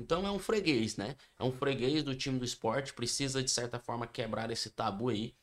Então é um freguês, né? É um freguês do time do esporte, precisa de certa forma quebrar esse tabu aí.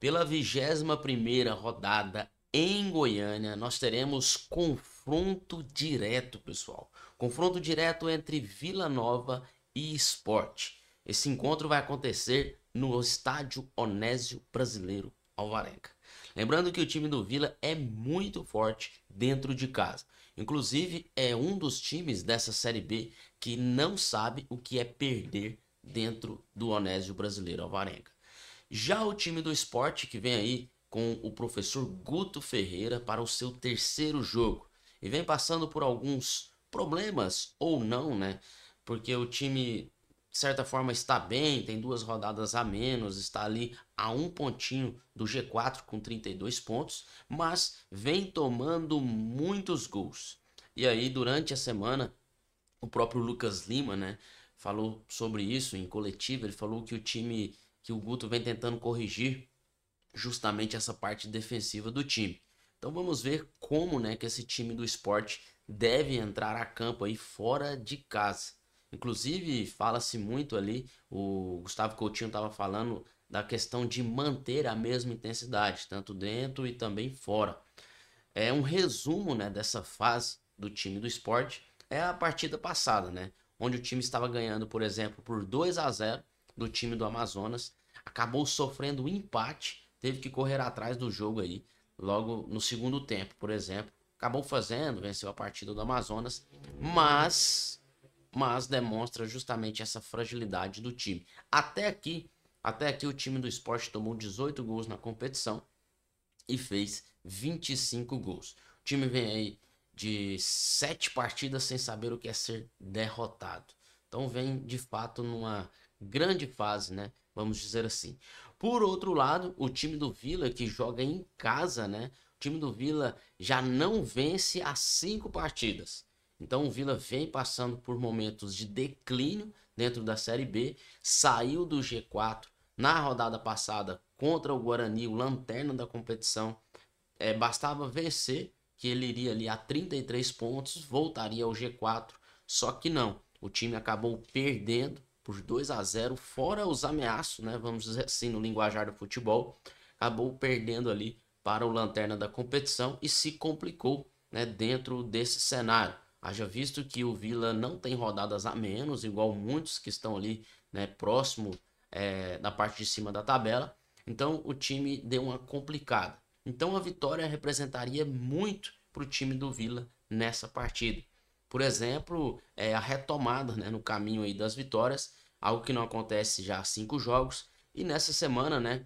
Pela 21 rodada em Goiânia, nós teremos confronto direto, pessoal. Confronto direto entre Vila Nova e Esporte. Esse encontro vai acontecer no estádio Onésio Brasileiro Alvarenga. Lembrando que o time do Vila é muito forte dentro de casa. Inclusive, é um dos times dessa Série B que não sabe o que é perder dentro do Onésio Brasileiro Alvarenga. Já o time do esporte que vem aí com o professor Guto Ferreira para o seu terceiro jogo e vem passando por alguns problemas ou não, né? Porque o time de certa forma está bem, tem duas rodadas a menos, está ali a um pontinho do G4 com 32 pontos, mas vem tomando muitos gols. E aí, durante a semana, o próprio Lucas Lima, né, falou sobre isso em coletiva, ele falou que o time que o Guto vem tentando corrigir justamente essa parte defensiva do time. Então vamos ver como, né, que esse time do esporte deve entrar a campo aí fora de casa Inclusive, fala-se muito ali, o Gustavo Coutinho estava falando da questão de manter a mesma intensidade, tanto dentro e também fora. É um resumo né, dessa fase do time do esporte é a partida passada, né? Onde o time estava ganhando, por exemplo, por 2 a 0 do time do Amazonas, acabou sofrendo um empate, teve que correr atrás do jogo aí, logo no segundo tempo, por exemplo. Acabou fazendo, venceu a partida do Amazonas, mas mas demonstra justamente essa fragilidade do time. Até aqui, até aqui o time do esporte tomou 18 gols na competição e fez 25 gols. O time vem aí de sete partidas sem saber o que é ser derrotado. Então vem de fato numa grande fase, né? Vamos dizer assim. Por outro lado, o time do Vila que joga em casa, né? O time do Vila já não vence há cinco partidas. Então o Vila vem passando por momentos de declínio dentro da Série B, saiu do G4 na rodada passada contra o Guarani, o lanterna da competição. É, bastava vencer que ele iria ali a 33 pontos, voltaria ao G4, só que não. O time acabou perdendo por 2 a 0 fora os ameaços, né? Vamos dizer assim no linguajar do futebol, acabou perdendo ali para o lanterna da competição e se complicou, né, dentro desse cenário. Haja visto que o Vila não tem rodadas a menos, igual muitos que estão ali né, próximo é, da parte de cima da tabela. Então o time deu uma complicada. Então a vitória representaria muito para o time do Vila nessa partida. Por exemplo, é, a retomada né, no caminho aí das vitórias, algo que não acontece já há cinco jogos. E nessa semana, né,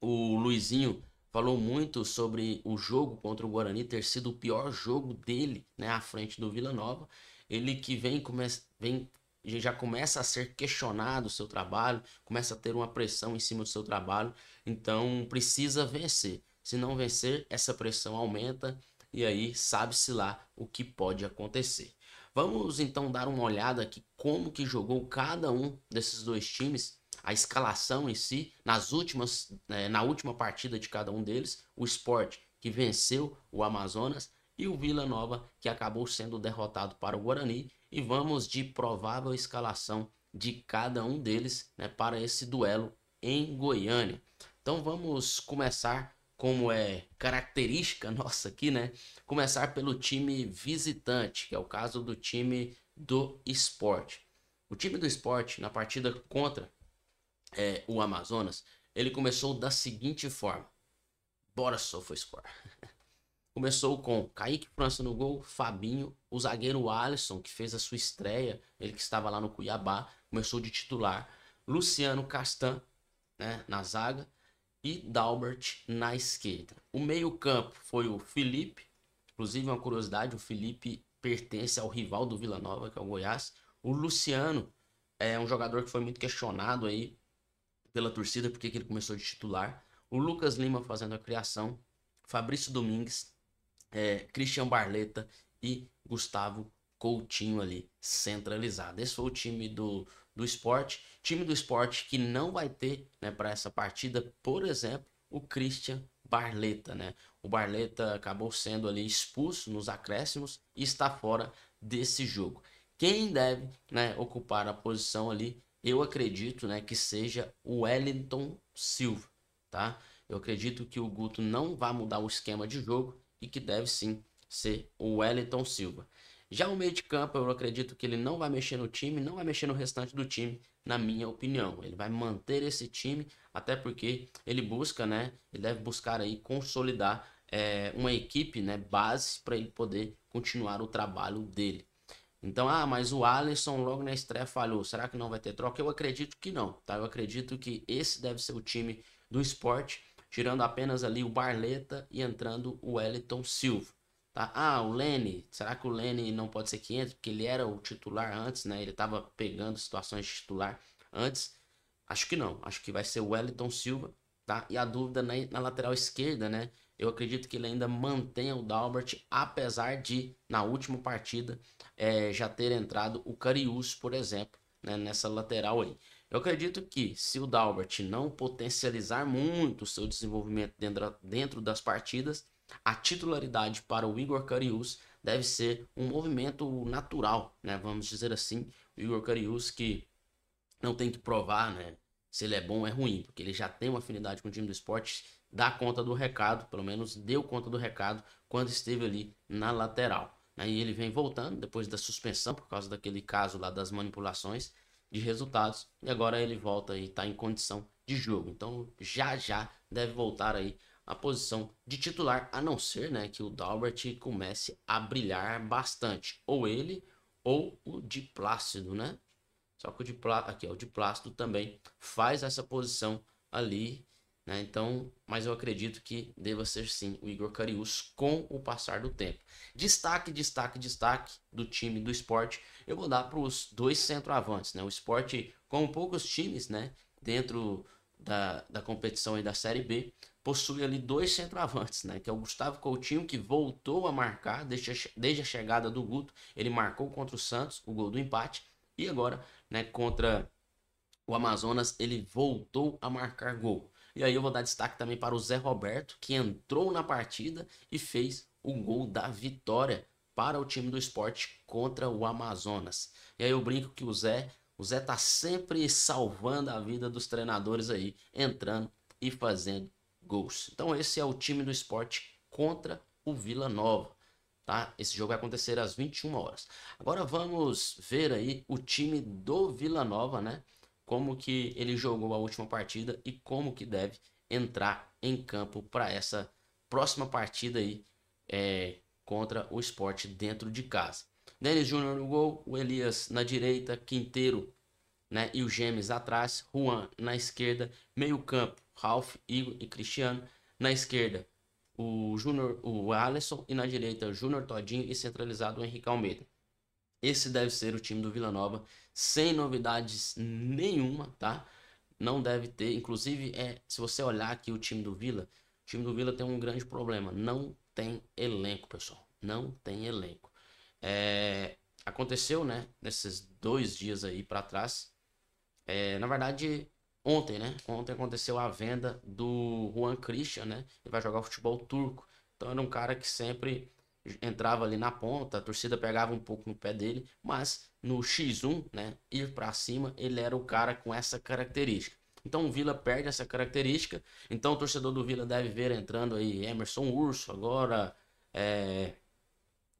o Luizinho falou muito sobre o jogo contra o Guarani ter sido o pior jogo dele né, à frente do Vila Nova. Ele que vem, come vem já começa a ser questionado o seu trabalho, começa a ter uma pressão em cima do seu trabalho, então precisa vencer. Se não vencer, essa pressão aumenta e aí sabe-se lá o que pode acontecer. Vamos então dar uma olhada aqui como que jogou cada um desses dois times a escalação em si, nas últimas, é, na última partida de cada um deles, o Sport que venceu o Amazonas e o Vila Nova que acabou sendo derrotado para o Guarani e vamos de provável escalação de cada um deles né, para esse duelo em Goiânia. Então vamos começar como é característica nossa aqui, né? Começar pelo time visitante, que é o caso do time do esporte. O time do esporte, na partida contra é, o Amazonas, ele começou da seguinte forma. Bora SofaScore. Começou com Kaique França no gol, Fabinho, o zagueiro Alisson, que fez a sua estreia, ele que estava lá no Cuiabá, começou de titular, Luciano Castan né, na zaga e Dalbert na esquerda. O meio-campo foi o Felipe, inclusive uma curiosidade, o Felipe pertence ao rival do Vila Nova, que é o Goiás. O Luciano é um jogador que foi muito questionado aí pela torcida, porque ele começou de titular. O Lucas Lima fazendo a criação, Fabrício Domingues, é, Christian Barleta e Gustavo Coutinho ali centralizado. Esse foi o time do, do esporte. Time do esporte que não vai ter né, para essa partida, por exemplo, o Christian Barleta. Né? O Barleta acabou sendo ali expulso nos acréscimos e está fora desse jogo. Quem deve né, ocupar a posição ali eu acredito né, que seja o Wellington Silva, tá? Eu acredito que o Guto não vai mudar o esquema de jogo e que deve sim ser o Wellington Silva. Já o meio de campo, eu acredito que ele não vai mexer no time, não vai mexer no restante do time, na minha opinião. Ele vai manter esse time, até porque ele busca, né? Ele deve buscar aí consolidar é, uma equipe, né? Base para ele poder continuar o trabalho dele. Então, ah, mas o Alisson logo na estreia falhou. Será que não vai ter troca? Eu acredito que não, tá? Eu acredito que esse deve ser o time do esporte, tirando apenas ali o Barleta e entrando o Wellington Silva, tá? Ah, o Lene, será que o Lene não pode ser 500? Porque ele era o titular antes, né? Ele tava pegando situações de titular antes. Acho que não, acho que vai ser o Wellington Silva, tá? E a dúvida na, na lateral esquerda, né? Eu acredito que ele ainda mantenha o Dalbert, apesar de, na última partida, é, já ter entrado o Carius, por exemplo, né, nessa lateral aí. Eu acredito que se o Dalbert não potencializar muito o seu desenvolvimento dentro, dentro das partidas, a titularidade para o Igor Carius deve ser um movimento natural, né? Vamos dizer assim, o Igor Carius que não tem que provar, né? Se ele é bom ou é ruim, porque ele já tem uma afinidade com o time do esporte dá conta do recado, pelo menos deu conta do recado quando esteve ali na lateral. Aí ele vem voltando depois da suspensão por causa daquele caso lá das manipulações de resultados e agora ele volta e está em condição de jogo. Então já já deve voltar aí a posição de titular, a não ser, né, que o Dalbert comece a brilhar bastante, ou ele ou o de Plácido, né? Só que o de Plácido, aqui, o de Plácido também faz essa posição ali né? Então, mas eu acredito que deva ser sim o Igor Carius com o passar do tempo. Destaque, destaque, destaque do time do esporte. Eu vou dar para os dois centroavantes. Né? O esporte, como poucos times né? dentro da, da competição e da Série B, possui ali dois centroavantes, né? Que é o Gustavo Coutinho, que voltou a marcar desde a, desde a chegada do Guto. Ele marcou contra o Santos o gol do empate. E agora, né, contra o Amazonas, ele voltou a marcar gol. E aí eu vou dar destaque também para o Zé Roberto, que entrou na partida e fez o gol da vitória para o time do esporte contra o Amazonas. E aí eu brinco que o Zé, o Zé tá sempre salvando a vida dos treinadores aí, entrando e fazendo gols. Então esse é o time do esporte contra o Vila Nova. Tá? Esse jogo vai acontecer às 21 horas. Agora vamos ver aí o time do Vila Nova, né? como que ele jogou a última partida e como que deve entrar em campo para essa próxima partida aí é, contra o esporte dentro de casa. Denis Júnior no gol, o Elias na direita, Quinteiro né, e o Gêmeos atrás, Juan na esquerda, meio campo, Ralph, Igor e Cristiano. Na esquerda, o Júnior, o Alisson e na direita, Júnior Todinho e centralizado o Henrique Almeida. Esse deve ser o time do Vila Nova, sem novidades nenhuma, tá? Não deve ter. Inclusive, é, se você olhar aqui o time do Vila, o time do Vila tem um grande problema. Não tem elenco, pessoal. Não tem elenco. É, aconteceu, né? Nesses dois dias aí para trás. É, na verdade, ontem, né? Ontem aconteceu a venda do Juan Christian, né? Ele vai jogar futebol turco. Então era um cara que sempre entrava ali na ponta, a torcida pegava um pouco no pé dele, mas no X1, né, ir para cima, ele era o cara com essa característica. Então o Vila perde essa característica. Então o torcedor do Vila deve ver entrando aí Emerson Urso agora, é,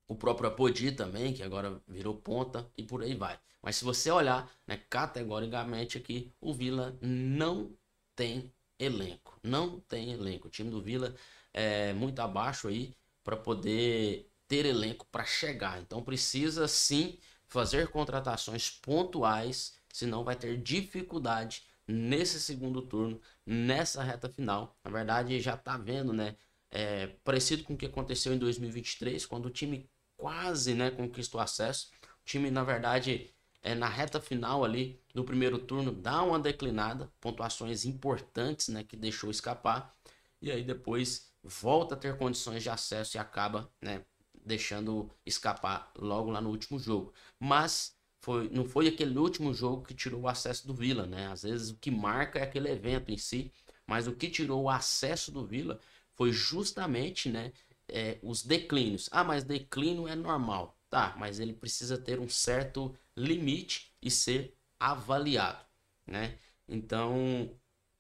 o próprio Apodi também, que agora virou ponta e por aí vai. Mas se você olhar né, categoricamente aqui, o Vila não tem elenco. Não tem elenco. O time do Vila é muito abaixo aí para poder ter elenco para chegar. Então precisa sim fazer contratações pontuais, senão vai ter dificuldade nesse segundo turno, nessa reta final. Na verdade, já está vendo, né? É, parecido com o que aconteceu em 2023, quando o time quase né, conquistou acesso. O time, na verdade, é, na reta final ali do primeiro turno, dá uma declinada, pontuações importantes né, que deixou escapar. E aí depois volta a ter condições de acesso e acaba, né, deixando escapar logo lá no último jogo. Mas foi, não foi aquele último jogo que tirou o acesso do Vila, né? Às vezes o que marca é aquele evento em si, mas o que tirou o acesso do Vila foi justamente, né, é, os declínios. Ah, mas declínio é normal. Tá, mas ele precisa ter um certo limite e ser avaliado, né? Então,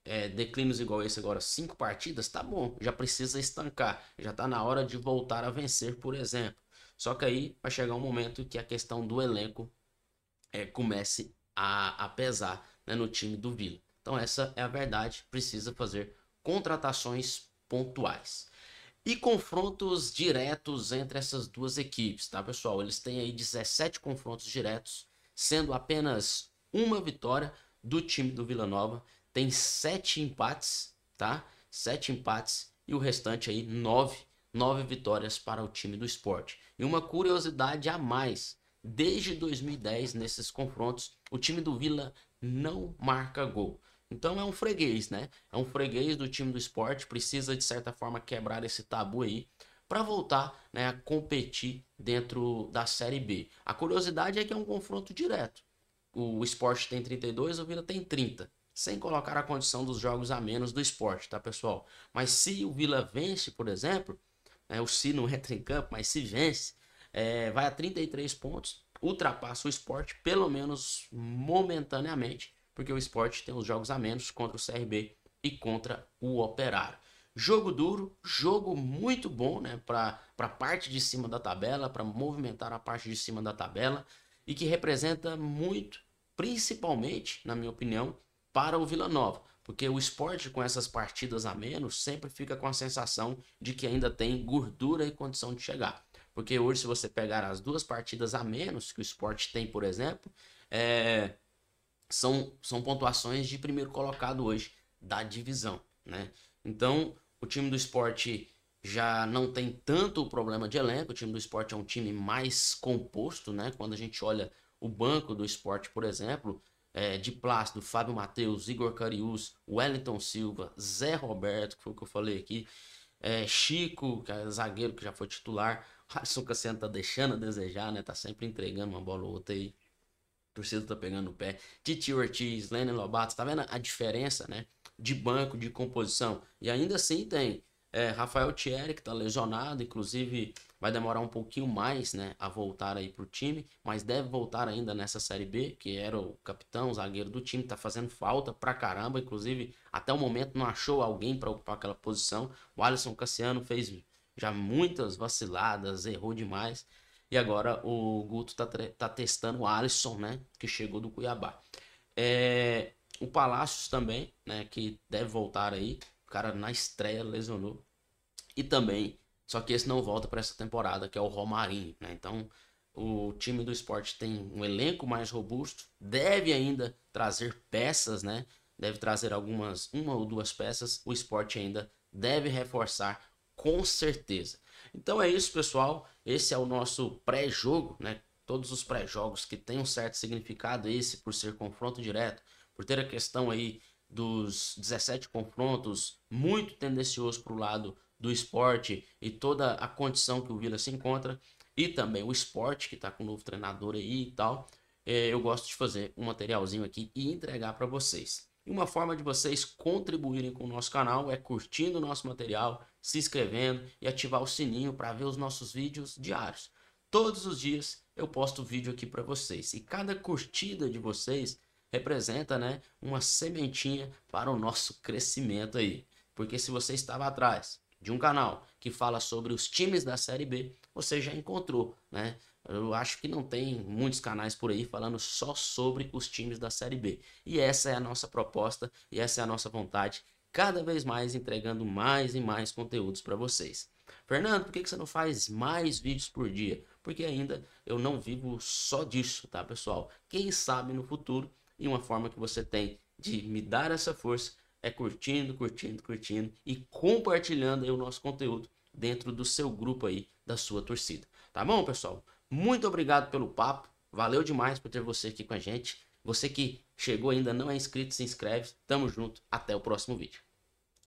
é, declínios igual esse agora, cinco partidas, tá bom, já precisa estancar, já tá na hora de voltar a vencer, por exemplo. Só que aí vai chegar um momento que a questão do elenco é, comece a, a pesar né, no time do Vila. Então essa é a verdade, precisa fazer contratações pontuais. E confrontos diretos entre essas duas equipes, tá pessoal? Eles têm aí 17 confrontos diretos, sendo apenas uma vitória do time do Vila Nova tem sete empates, tá? Sete empates e o restante aí nove, nove vitórias para o time do esporte. E uma curiosidade a mais, desde 2010 nesses confrontos, o time do Vila não marca gol. Então é um freguês, né? É um freguês do time do esporte, precisa de certa forma quebrar esse tabu aí para voltar né, a competir dentro da Série B. A curiosidade é que é um confronto direto. O esporte tem 32, o Vila tem 30 sem colocar a condição dos jogos a menos do esporte, tá pessoal? Mas se o Vila vence, por exemplo, né, o se não entra em campo, mas se vence, é, vai a 33 pontos, ultrapassa o esporte, pelo menos momentaneamente, porque o esporte tem os jogos a menos contra o CRB e contra o Operário. Jogo duro, jogo muito bom né, para a parte de cima da tabela, para movimentar a parte de cima da tabela e que representa muito, principalmente, na minha opinião, para o Vila Nova. Porque o esporte com essas partidas a menos sempre fica com a sensação de que ainda tem gordura e condição de chegar. Porque hoje, se você pegar as duas partidas a menos que o esporte tem, por exemplo, é... são, são pontuações de primeiro colocado hoje da divisão. Né? Então, o time do esporte já não tem tanto problema de elenco. O time do esporte é um time mais composto, né? Quando a gente olha o banco do esporte, por exemplo, é, de Plácido, Fábio Matheus, Igor Carius, Wellington Silva, Zé Roberto, que foi o que eu falei aqui, é, Chico, que é zagueiro que já foi titular, o Alisson Cassiano tá deixando a desejar, né? Tá sempre entregando uma bola ou outra aí. A torcida tá pegando o pé. Titi Ortiz, Lennon Lobato, tá vendo a diferença, né? De banco, de composição. E ainda assim tem é, Rafael Thierry, que tá lesionado, inclusive vai demorar um pouquinho mais né, a voltar aí pro time, mas deve voltar ainda nessa Série B, que era o capitão, o zagueiro do time, tá fazendo falta pra caramba, inclusive até o momento não achou alguém para ocupar aquela posição. O Alisson Cassiano fez já muitas vaciladas, errou demais, e agora o Guto tá, tá testando o Alisson, né, que chegou do Cuiabá. É, o Palácios também, né, que deve voltar aí, o cara na estreia lesionou. E também, só que esse não volta para essa temporada, que é o Romarinho, né? Então, o time do esporte tem um elenco mais robusto, deve ainda trazer peças, né? Deve trazer algumas, uma ou duas peças. O esporte ainda deve reforçar, com certeza. Então é isso, pessoal. Esse é o nosso pré-jogo, né? Todos os pré-jogos que têm um certo significado, esse por ser confronto direto, por ter a questão aí dos 17 confrontos, muito tendencioso para o lado do esporte e toda a condição que o Vila se encontra, e também o esporte, que está com o novo treinador aí e tal, é, eu gosto de fazer um materialzinho aqui e entregar para vocês. E uma forma de vocês contribuírem com o nosso canal é curtindo o nosso material, se inscrevendo e ativar o sininho para ver os nossos vídeos diários. Todos os dias eu posto vídeo aqui para vocês e cada curtida de vocês representa né, uma sementinha para o nosso crescimento aí. Porque se você estava atrás de um canal que fala sobre os times da Série B, você já encontrou, né? Eu acho que não tem muitos canais por aí falando só sobre os times da Série B. E essa é a nossa proposta e essa é a nossa vontade, cada vez mais entregando mais e mais conteúdos para vocês. Fernando, por que você não faz mais vídeos por dia? Porque ainda eu não vivo só disso, tá pessoal? Quem sabe no futuro e uma forma que você tem de me dar essa força é curtindo, curtindo, curtindo e compartilhando o nosso conteúdo dentro do seu grupo aí, da sua torcida. Tá bom, pessoal? Muito obrigado pelo papo. Valeu demais por ter você aqui com a gente. Você que chegou ainda não é inscrito, se inscreve. Tamo junto. Até o próximo vídeo.